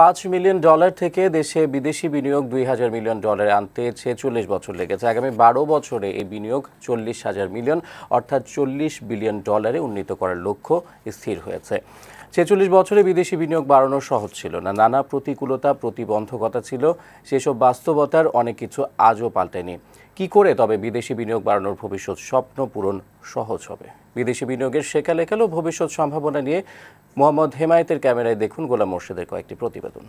পাঁচ million dollar থেকে দেশে বিদেশি বিনিয়োগ দুই হাজার মিলিয়ন ডলার আনতে ছেচল্লিশ বছর লেগেছে আগামী বারো বছরে এই বিনিয়োগ চল্লিশ হাজার মিলিয়ন অর্থাৎ চল্লিশ বিলিয়ন ডলারে উন্নীত করার লক্ষ্য স্থির হয়েছে ছেচল্লিশ বছরে বিদেশি বিনিয়োগ বাড়ানো সহজ ছিল না নানা প্রতিকূলতা প্রতিবন্ধকতা ছিল সেসব বাস্তবতার অনেক কিছু আজও পাল্টেনি কি করে তবে বিদেশি বিনিয়োগ বাড়ানোর ভবিষ্যৎ স্বপ্ন পূরণ সহজ হবে বিদেশি বিনিয়োগের শেখা লেখালো ভবিষ্যৎ সম্ভাবনা নিয়ে মোহাম্মদ হেমায়েতের ক্যামেরায় দেখুন গোলাম মোর্শেদের কয়েকটি প্রতিবেদন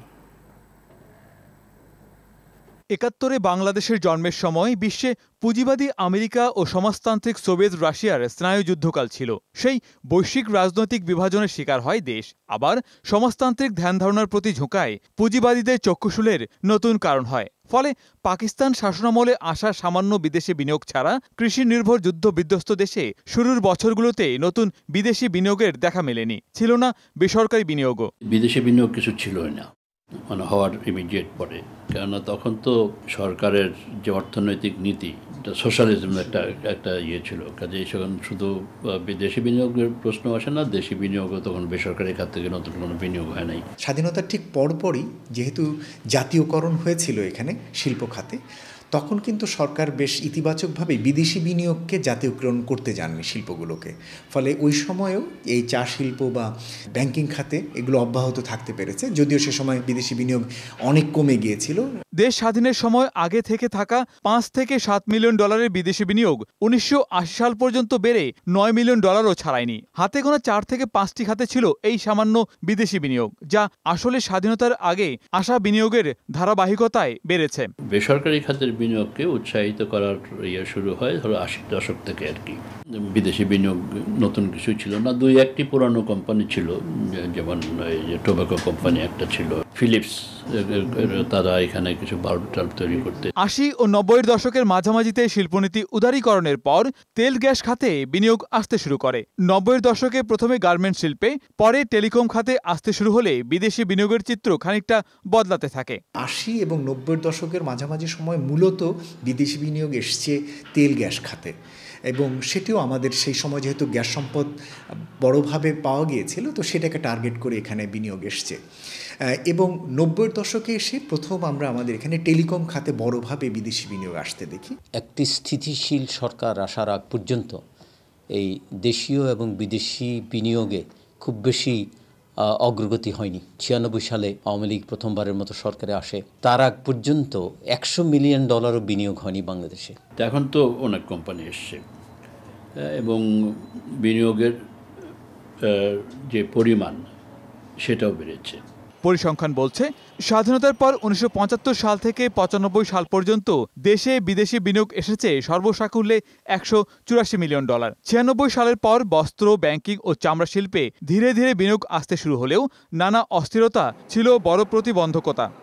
একাত্তরে বাংলাদেশের জন্মের সময় বিশ্বে পুঁজিবাদী আমেরিকা ও সমাজতান্ত্রিক সোভিয়েত রাশিয়ার স্নায়ুযুদ্ধকাল ছিল সেই বৈশ্বিক রাজনৈতিক বিভাজনের শিকার হয় দেশ আবার সমাজতান্ত্রিক ধ্যান ধারণার প্রতি ঝোঁকায় পুঁজিবাদীদের চক্ষুশুলের নতুন কারণ হয় ফলে পাকিস্তান শাসনামলে আসা সামান্য বিদেশি বিনিয়োগ ছাড়া কৃষি নির্ভর যুদ্ধ বিধ্বস্ত দেশে শুরুর বছরগুলোতে নতুন বিদেশি বিনিয়োগের দেখা মেলেনি ছিল না বেসরকারি বিনিয়োগও বিদেশি বিনিয়োগ কিছু ছিল না মানে হওয়ার ইমিডিয়েট পরে কেননা তখন তো সরকারের যে অর্থনৈতিক নীতি এটা সোশ্যালিজম একটা একটা ইয়ে ছিল কাজে সেখানে শুধু বিদেশি বিনিয়োগের প্রশ্ন আসে না দেশি বিনিয়োগও তখন বেসরকারি খাত থেকে নতুন কোনো বিনিয়োগ হয় নাই স্বাধীনতার ঠিক পরপরই যেহেতু জাতীয়করণ হয়েছিল এখানে শিল্প খাতে তখন কিন্তু সরকার বেশ ইতিবাচকভাবে বিদেশি বিনিয়োগকে জাতীয়করণ করতে যাননি শিল্পগুলোকে ফলে ওই সময়েও এই চা শিল্প বা ব্যাংকিং খাতে এগুলো অব্যাহত থাকতে পেরেছে যদিও সে সময় বিদেশি বিনিয়োগ অনেক কমে গিয়েছিল দেশ স্বাধীনের সময় আগে থেকে থাকা পাঁচ থেকে সাত মিলিয়ন ডলারের বিদেশি বিনিয়োগ উনিশশো সাল পর্যন্ত বেড়ে নয় মিলিয়ন ডলারও ছাড়ায়নি হাতে গোনা চার থেকে পাঁচটি খাতে ছিল এই সামান্য বিদেশি বিনিয়োগ যা আসলে স্বাধীনতার আগে আসা বিনিয়োগের ধারাবাহিকতায় বেড়েছে বেসরকারি খাতের বিনিয়োগকে উৎসাহিত করার ইয়ে শুরু হয় ধরো আশির দশক থেকে আর কি বিদেশি বিনিয়োগ নতুন কিছু ছিল না দুই একটি পুরানো কোম্পানি ছিল যেমন টোবাকো কোম্পানি একটা ছিল ফিলিপস তারা এখানে কিছু বাল্ব টাল্ব তৈরি করতে আশি ও নব্বইয়ের দশকের মাঝামাঝিতে শিল্পনীতি উদারীকরণের পর তেল গ্যাস খাতে বিনিয়োগ আসতে শুরু করে নব্বইয়ের দশকে প্রথমে গার্মেন্ট শিল্পে পরে টেলিকম খাতে আসতে শুরু হলে বিদেশি বিনিয়োগের চিত্র খানিকটা বদলাতে থাকে আশি এবং নব্বইয়ের দশকের মাঝামাঝি সময় মূলত বিদেশি বিনিয়োগ এসছে তেল গ্যাস খাতে এবং সেটিও আমাদের সেই সময় যেহেতু গ্যাস সম্পদ বড়োভাবে পাওয়া গিয়েছিল তো সেটাকে টার্গেট করে এখানে বিনিয়োগ এসছে এবং নব্বই দশকে এসে প্রথম আমরা আমাদের এখানে টেলিকম খাতে বড়োভাবে বিদেশি বিনিয়োগ আসতে দেখি একটি স্থিতিশীল সরকার আসার আগ পর্যন্ত এই দেশীয় এবং বিদেশি বিনিয়োগে খুব বেশি অগ্রগতি হয়নি ছিয়ানব্বই সালে আওয়ামী লীগ প্রথমবারের মতো সরকারে আসে তার আগ পর্যন্ত একশো মিলিয়ন ডলারও বিনিয়োগ হয়নি বাংলাদেশে এখন তো অনেক কোম্পানি এসছে এবং বিনিয়োগের যে পরিমাণ সেটাও বেড়েছে পরিসংখ্যান বলছে স্বাধীনতার পর উনিশশো সাল থেকে পঁচানব্বই সাল পর্যন্ত দেশে বিদেশি বিনিয়োগ এসেছে সর্বসাকুল্যে একশো চুরাশি মিলিয়ন ডলার ছিয়ানব্বই সালের পর বস্ত্র ব্যাংকিং ও চামড়া শিল্পে ধীরে ধীরে বিনিয়োগ আসতে শুরু হলেও নানা অস্থিরতা ছিল বড় প্রতিবন্ধকতা